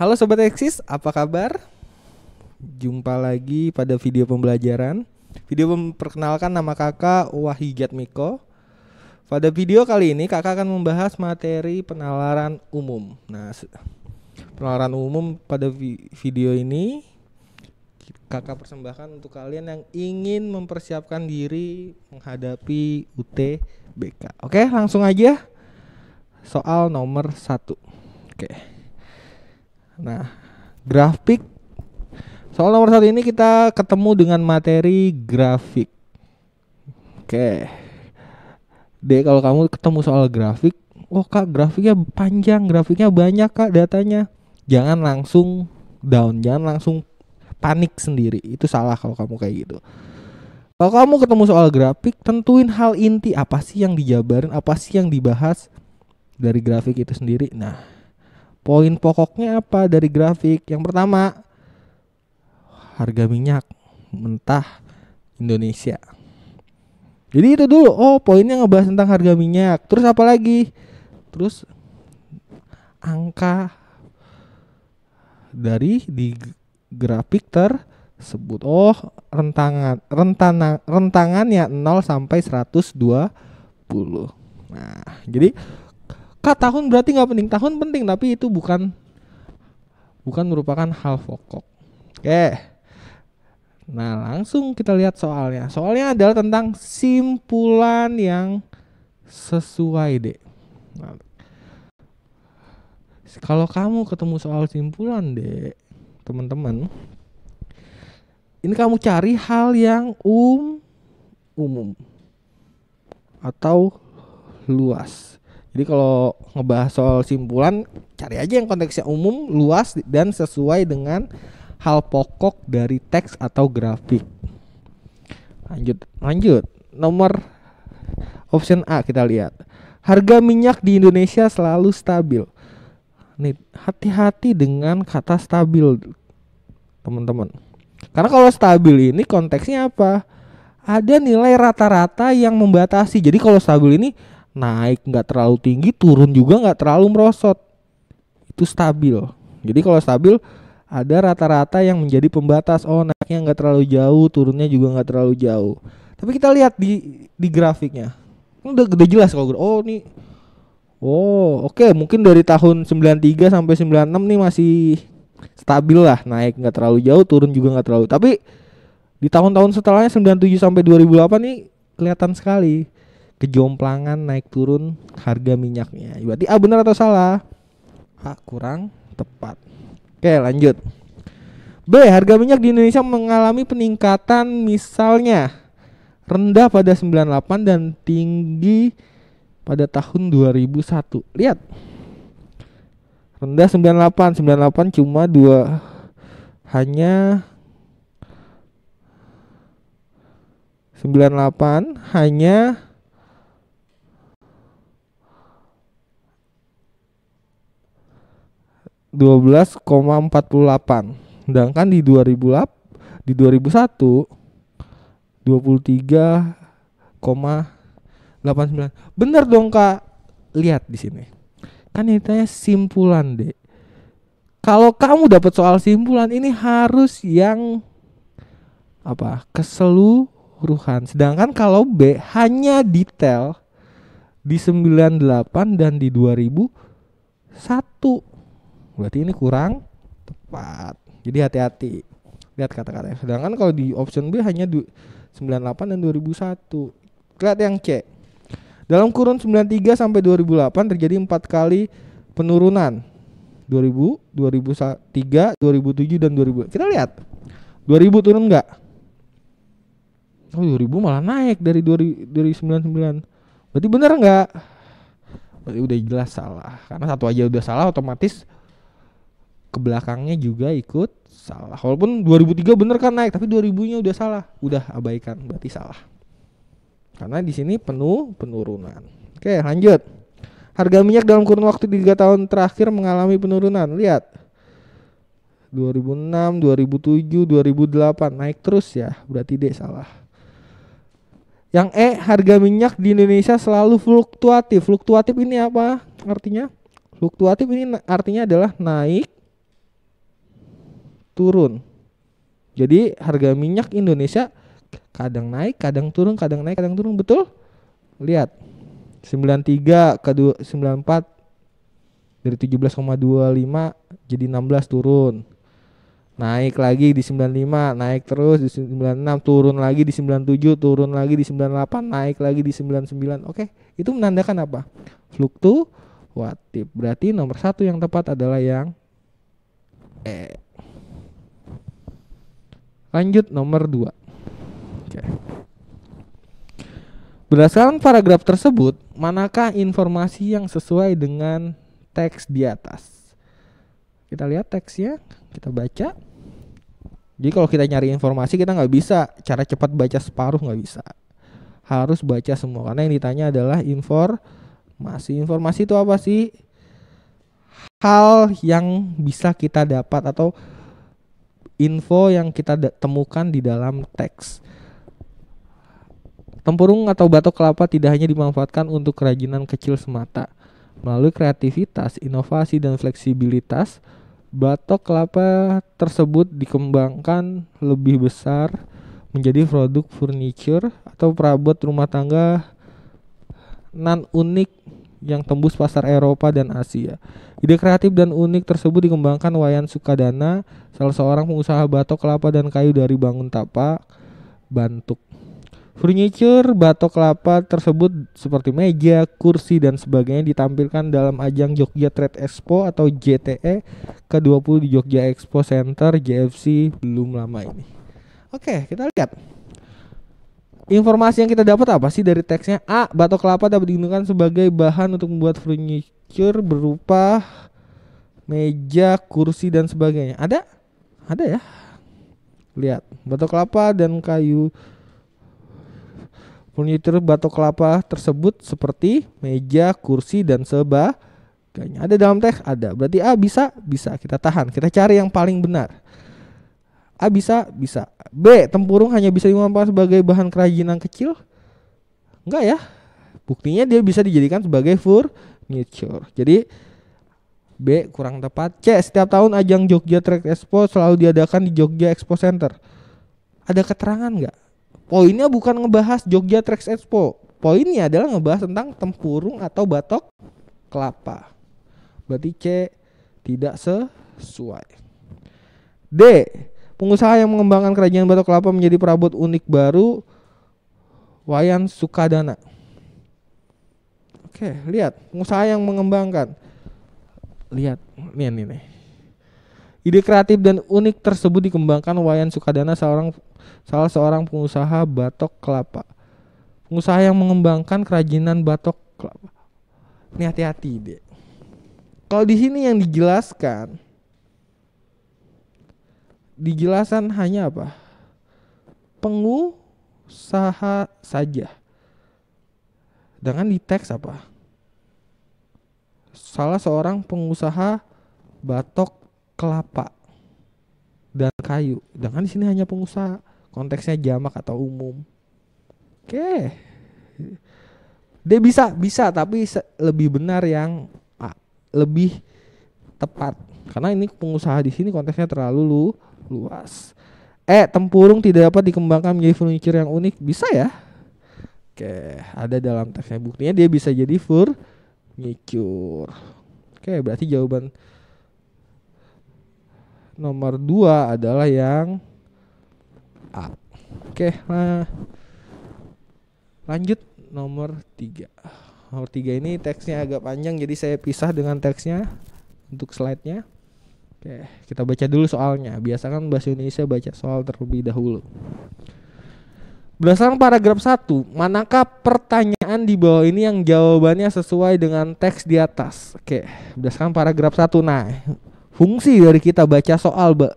Halo Sobat Eksis, apa kabar? Jumpa lagi pada video pembelajaran Video memperkenalkan nama kakak Wahigat Miko Pada video kali ini kakak akan membahas materi penalaran umum Nah, penalaran umum pada video ini Kakak persembahkan untuk kalian yang ingin mempersiapkan diri menghadapi UT BK. Oke, langsung aja Soal nomor satu Oke okay. Nah, grafik. Soal nomor satu ini kita ketemu dengan materi grafik. Oke. deh kalau kamu ketemu soal grafik, oh kak grafiknya panjang, grafiknya banyak kak datanya. Jangan langsung down, jangan langsung panik sendiri. Itu salah kalau kamu kayak gitu. Kalau kamu ketemu soal grafik, tentuin hal inti apa sih yang dijabarin, apa sih yang dibahas dari grafik itu sendiri. Nah, Poin pokoknya apa dari grafik? Yang pertama, harga minyak mentah Indonesia. Jadi itu dulu. Oh, poinnya ngebahas tentang harga minyak. Terus apa lagi? Terus angka dari di grafik ter sebut Oh, rentangan rentana ya 0 sampai 120. Nah, jadi Kak tahun berarti nggak penting tahun penting tapi itu bukan bukan merupakan hal pokok. Oke. Nah langsung kita lihat soalnya. Soalnya adalah tentang simpulan yang sesuai deh. Nah, kalau kamu ketemu soal simpulan deh, teman-teman, ini kamu cari hal yang um umum atau luas jadi kalau ngebahas soal simpulan, cari aja yang konteksnya umum, luas dan sesuai dengan hal pokok dari teks atau grafik. Lanjut, lanjut. Nomor option A kita lihat. Harga minyak di Indonesia selalu stabil. Nih, hati-hati dengan kata stabil, teman-teman. Karena kalau stabil ini konteksnya apa? Ada nilai rata-rata yang membatasi. Jadi kalau stabil ini naik nggak terlalu tinggi turun juga nggak terlalu merosot itu stabil jadi kalau stabil ada rata-rata yang menjadi pembatas oh naiknya nggak terlalu jauh turunnya juga nggak terlalu jauh tapi kita lihat di di grafiknya ini udah gede jelas kalau oh ini oh oke okay. mungkin dari tahun 93 sampai 96 nih masih stabil lah naik nggak terlalu jauh turun juga nggak terlalu tapi di tahun-tahun setelahnya 97 sampai 2008 nih kelihatan sekali kejomplangan naik turun harga minyaknya. Berarti ah benar atau salah? A ah, kurang tepat. Oke, lanjut. B. Harga minyak di Indonesia mengalami peningkatan misalnya rendah pada 98 dan tinggi pada tahun 2001. Lihat. Rendah 98, 98 cuma dua hanya 98 hanya 12,48. Sedangkan di 2008 di 2001 23,89. Bener dong Kak. Lihat di sini. Kan tanya simpulan, deh, Kalau kamu dapat soal simpulan ini harus yang apa? keseluruhan. Sedangkan kalau B hanya detail di 98 dan di satu Berarti ini kurang tepat. Jadi hati-hati. Lihat kata-katanya. Sedangkan kalau di option B hanya 98 dan 2001. Lihat yang C. Dalam kurun 93 sampai 2008 terjadi empat kali penurunan. 2000, 2003, 2007 dan 2000. Kita lihat. 2000 turun enggak? Oh, 2000 malah naik dari 2000, dari 99. Berarti benar enggak? Berarti udah jelas salah. Karena satu aja udah salah otomatis ke belakangnya juga ikut salah. Walaupun 2003 bener kan naik, tapi 2000-nya udah salah, udah abaikan, berarti salah. Karena di sini penuh penurunan. Oke, lanjut. Harga minyak dalam kurun waktu 3 tahun terakhir mengalami penurunan. Lihat. 2006, 2007, 2008 naik terus ya, berarti D salah. Yang E, harga minyak di Indonesia selalu fluktuatif. Fluktuatif ini apa artinya? Fluktuatif ini artinya adalah naik turun. Jadi harga minyak Indonesia kadang naik, kadang turun, kadang naik, kadang turun, betul? Lihat. 93 ke 94 dari 17,25 jadi 16 turun. Naik lagi di 95, naik terus di 96, turun lagi di 97, turun lagi di 98, naik lagi di 99. Oke, itu menandakan apa? Fluktuatif. Berarti nomor satu yang tepat adalah yang eh Lanjut nomor 2. Berdasarkan paragraf tersebut, manakah informasi yang sesuai dengan teks di atas? Kita lihat teksnya, kita baca. Jadi kalau kita nyari informasi kita nggak bisa cara cepat baca separuh nggak bisa. Harus baca semua karena yang ditanya adalah informasi. Informasi itu apa sih? Hal yang bisa kita dapat atau info yang kita temukan di dalam teks. Tempurung atau batok kelapa tidak hanya dimanfaatkan untuk kerajinan kecil semata. Melalui kreativitas, inovasi, dan fleksibilitas, batok kelapa tersebut dikembangkan lebih besar menjadi produk furniture atau perabot rumah tangga nan unik yang tembus pasar Eropa dan Asia. Ide kreatif dan unik tersebut dikembangkan Wayan Sukadana, salah seorang pengusaha batok kelapa dan kayu dari Bangun Tapak, Bantuk. Furniture batok kelapa tersebut seperti meja, kursi, dan sebagainya ditampilkan dalam ajang Jogja Trade Expo atau JTE ke-20 di Jogja Expo Center JFC belum lama ini. Oke, kita lihat. Informasi yang kita dapat apa sih dari teksnya? A. Batok kelapa dapat digunakan sebagai bahan untuk membuat furniture berupa meja, kursi dan sebagainya. Ada? Ada ya? Lihat, batok kelapa dan kayu furniture batok kelapa tersebut seperti meja, kursi dan sebagainya. Ada dalam teks? Ada. Berarti A bisa, bisa kita tahan. Kita cari yang paling benar. A bisa, bisa. B tempurung hanya bisa dimanfaatkan sebagai bahan kerajinan kecil? Enggak ya. Buktinya dia bisa dijadikan sebagai fur, furniture. Jadi B kurang tepat. C setiap tahun ajang Jogja Trek Expo selalu diadakan di Jogja Expo Center. Ada keterangan nggak? Poinnya bukan ngebahas Jogja Trek Expo. Poinnya adalah ngebahas tentang tempurung atau batok kelapa. Berarti C tidak sesuai. D Pengusaha yang mengembangkan kerajinan Batok Kelapa menjadi perabot unik baru Wayan Sukadana. Oke, lihat pengusaha yang mengembangkan. Lihat, nih nih nih. Ide kreatif dan unik tersebut dikembangkan Wayan Sukadana seorang salah seorang pengusaha Batok Kelapa. Pengusaha yang mengembangkan kerajinan Batok Kelapa. Ini hati-hati deh. Kalau di sini yang dijelaskan dijelaskan hanya apa? Pengusaha saja. Dengan di teks apa? Salah seorang pengusaha batok kelapa dan kayu. Jangan di sini hanya pengusaha. Konteksnya jamak atau umum. Oke. Dia bisa, bisa tapi lebih benar yang ah, lebih tepat. Karena ini pengusaha di sini konteksnya terlalu lu luas. Eh, Tempurung tidak dapat dikembangkan menjadi furniture yang unik. Bisa ya? Oke, ada dalam teksnya. Buktinya dia bisa jadi furniture. Oke, berarti jawaban nomor dua adalah yang A. Oke, nah lanjut nomor tiga. Nomor tiga ini teksnya agak panjang jadi saya pisah dengan teksnya untuk slide-nya. Oke, kita baca dulu soalnya. Biasa kan bahasa Indonesia baca soal terlebih dahulu. Berdasarkan paragraf 1, manakah pertanyaan di bawah ini yang jawabannya sesuai dengan teks di atas? Oke, berdasarkan paragraf 1. Nah, fungsi dari kita baca soal ba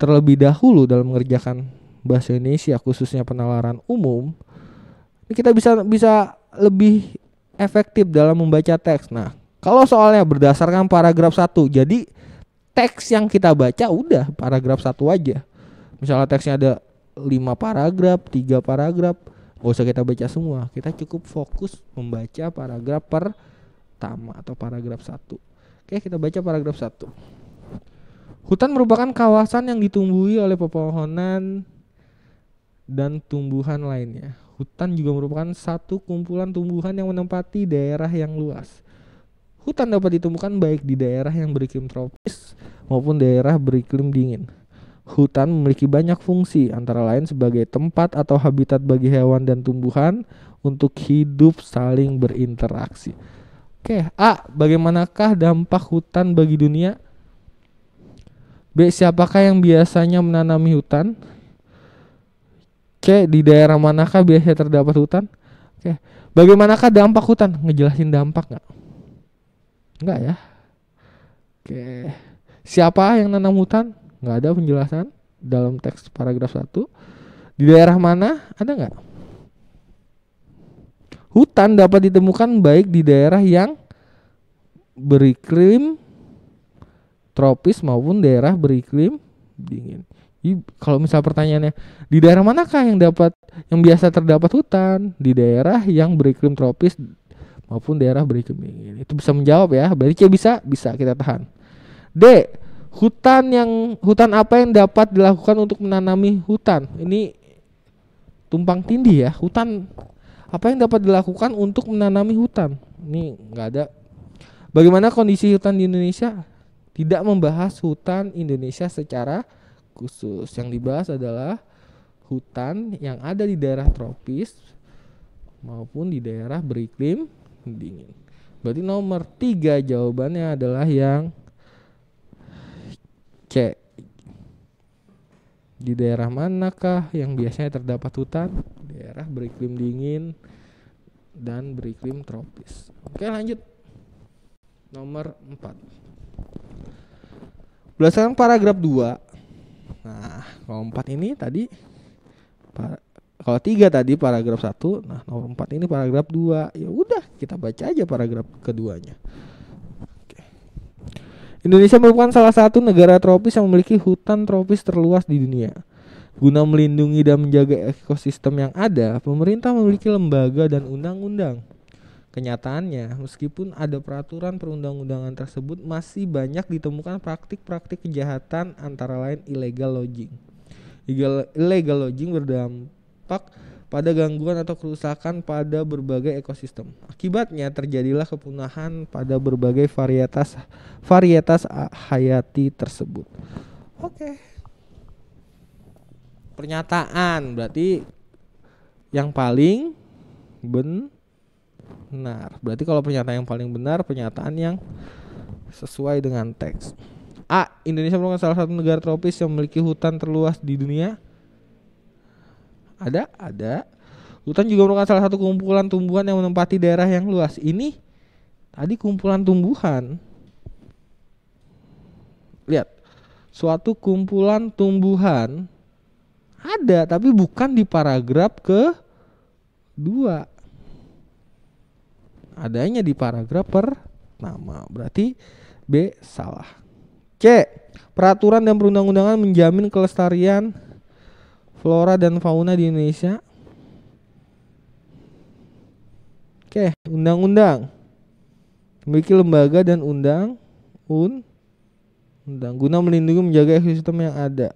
terlebih dahulu dalam mengerjakan bahasa Indonesia khususnya penalaran umum, kita bisa bisa lebih efektif dalam membaca teks. Nah, kalau soalnya berdasarkan paragraf 1, jadi teks yang kita baca udah paragraf satu aja misalnya teksnya ada lima paragraf tiga paragraf gak usah kita baca semua kita cukup fokus membaca paragraf pertama atau paragraf satu oke kita baca paragraf satu hutan merupakan kawasan yang ditumbuhi oleh pepohonan dan tumbuhan lainnya hutan juga merupakan satu kumpulan tumbuhan yang menempati daerah yang luas Hutan dapat ditemukan baik di daerah yang beriklim tropis maupun daerah beriklim dingin. Hutan memiliki banyak fungsi, antara lain sebagai tempat atau habitat bagi hewan dan tumbuhan untuk hidup saling berinteraksi. Oke, A. Bagaimanakah dampak hutan bagi dunia? B. Siapakah yang biasanya menanami hutan? C. Di daerah manakah biasanya terdapat hutan? Oke, bagaimanakah dampak hutan? Ngejelasin dampak nggak? Enggak ya. Oke. Siapa yang nanam hutan? Enggak ada penjelasan dalam teks paragraf 1. Di daerah mana? Ada enggak? Hutan dapat ditemukan baik di daerah yang beriklim tropis maupun daerah beriklim dingin. Jadi, kalau misal pertanyaannya di daerah manakah yang dapat yang biasa terdapat hutan? Di daerah yang beriklim tropis maupun daerah ini Itu bisa menjawab ya. Berarti C bisa, bisa kita tahan. D. Hutan yang hutan apa yang dapat dilakukan untuk menanami hutan? Ini tumpang tindih ya. Hutan apa yang dapat dilakukan untuk menanami hutan? Ini nggak ada. Bagaimana kondisi hutan di Indonesia? Tidak membahas hutan Indonesia secara khusus. Yang dibahas adalah hutan yang ada di daerah tropis maupun di daerah beriklim dingin. Berarti nomor tiga jawabannya adalah yang C. Di daerah manakah yang biasanya terdapat hutan? Daerah beriklim dingin dan beriklim tropis. Oke lanjut. Nomor empat. Berdasarkan paragraf dua. Nah, nomor empat ini tadi kalau tiga tadi paragraf satu nah nomor empat ini paragraf dua ya udah kita baca aja paragraf keduanya Indonesia merupakan salah satu negara tropis yang memiliki hutan tropis terluas di dunia. Guna melindungi dan menjaga ekosistem yang ada, pemerintah memiliki lembaga dan undang-undang. Kenyataannya, meskipun ada peraturan perundang-undangan tersebut, masih banyak ditemukan praktik-praktik kejahatan antara lain illegal logging. Illegal logging berdampak berdampak pada gangguan atau kerusakan pada berbagai ekosistem. Akibatnya terjadilah kepunahan pada berbagai varietas varietas hayati tersebut. Oke. Okay. Pernyataan berarti yang paling benar. Berarti kalau pernyataan yang paling benar pernyataan yang sesuai dengan teks. A. Indonesia merupakan salah satu negara tropis yang memiliki hutan terluas di dunia ada, ada. Hutan juga merupakan salah satu kumpulan tumbuhan yang menempati daerah yang luas. Ini tadi kumpulan tumbuhan. Lihat, suatu kumpulan tumbuhan ada tapi bukan di paragraf ke dua. Adanya di paragraf pertama. Berarti B salah. C. Peraturan dan perundang-undangan menjamin kelestarian flora dan fauna di Indonesia. Oke, undang-undang. Memiliki lembaga dan undang un undang guna melindungi menjaga ekosistem yang ada.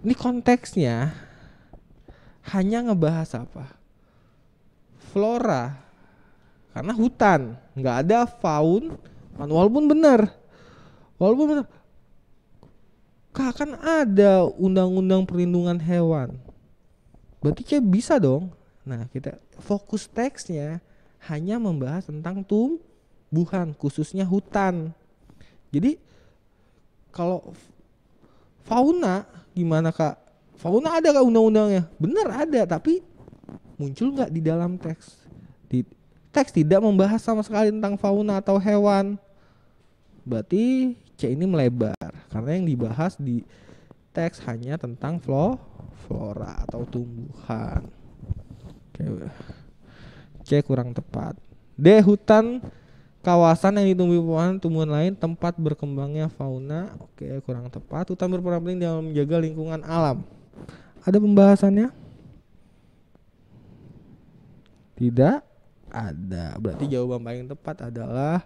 Ini konteksnya hanya ngebahas apa? Flora. Karena hutan, nggak ada faun, walaupun benar. Walaupun benar akan ada undang-undang perlindungan hewan. Berarti kayak bisa dong. Nah, kita fokus teksnya hanya membahas tentang tumbuhan, khususnya hutan. Jadi kalau fauna gimana Kak? Fauna ada Kak undang-undangnya? Bener ada, tapi muncul nggak di dalam teks? Di teks tidak membahas sama sekali tentang fauna atau hewan. Berarti C ini melebar karena yang dibahas di teks hanya tentang flo flora atau tumbuhan. Oke, C kurang tepat. D hutan kawasan yang ditumbuhi pohon, tumbuhan lain tempat berkembangnya fauna. Oke, kurang tepat. Hutan berperan penting dalam menjaga lingkungan alam. Ada pembahasannya? Tidak ada. Berarti jawaban paling tepat adalah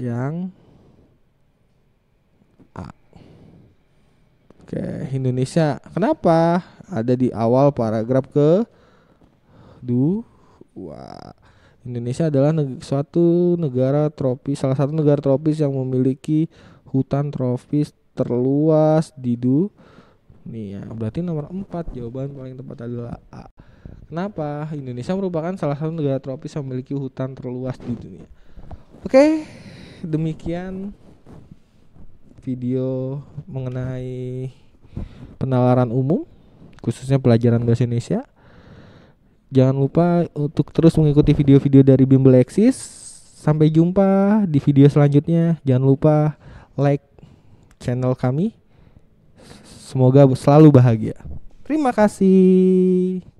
yang Oke, Indonesia. Kenapa? Ada di awal paragraf ke wah Indonesia adalah neg suatu negara tropis, salah satu negara tropis yang memiliki hutan tropis terluas di dunia. Ya, berarti nomor 4 jawaban paling tepat adalah A. Kenapa? Indonesia merupakan salah satu negara tropis yang memiliki hutan terluas di dunia. Oke, demikian video mengenai penalaran umum khususnya pelajaran bahasa Indonesia. Jangan lupa untuk terus mengikuti video-video dari Bimbel Eksis. Sampai jumpa di video selanjutnya. Jangan lupa like channel kami. Semoga selalu bahagia. Terima kasih.